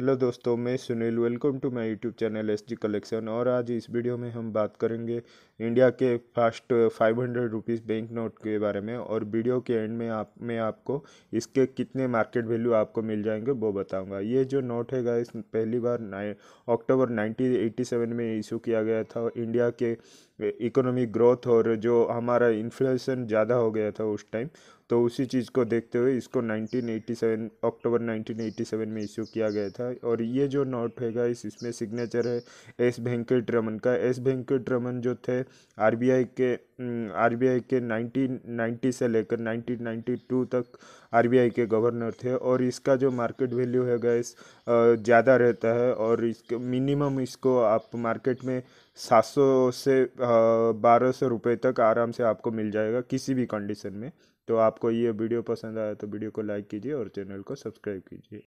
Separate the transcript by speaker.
Speaker 1: hello दोस्तों मैं Sunil welcome to my YouTube channel S G collection और आज इस वीडियो में हम बात करेंगे इंडिया के first five hundred rupees bank note के बारे में और वीडियो के एंड में आप मैं आपको इसके कितने मार्केट वैल्यू आपको मिल जाएंगे वो बताऊंगा ये जो नोट है गाइस पहली बार नाइन अक्टूबर नाइनटीन में इशू किया गया था इंडिया के इकोनॉमिक ग्रोथ और जो हमारा इन्फ्लेशन ज़्यादा हो गया था उस टाइम तो उसी चीज़ को देखते हुए इसको 1987 अक्टूबर 1987 में इशू किया गया था और ये जो नोट है गाइस इसमें सिग्नेचर है एस वेंकट रमन का एस वेंकट रमन जो थे आरबीआई के आरबीआई के 1990 से लेकर 1992 तक आरबीआई के गवर्नर थे और इसका जो मार्केट वैल्यू है गाइस ज़्यादा रहता है और इसके मिनिमम इसको आप मार्केट में सात सौ से बारह सौ रुपये तक आराम से आपको मिल जाएगा किसी भी कंडीशन में तो आपको ये वीडियो पसंद आया तो वीडियो को लाइक कीजिए और चैनल को सब्सक्राइब कीजिए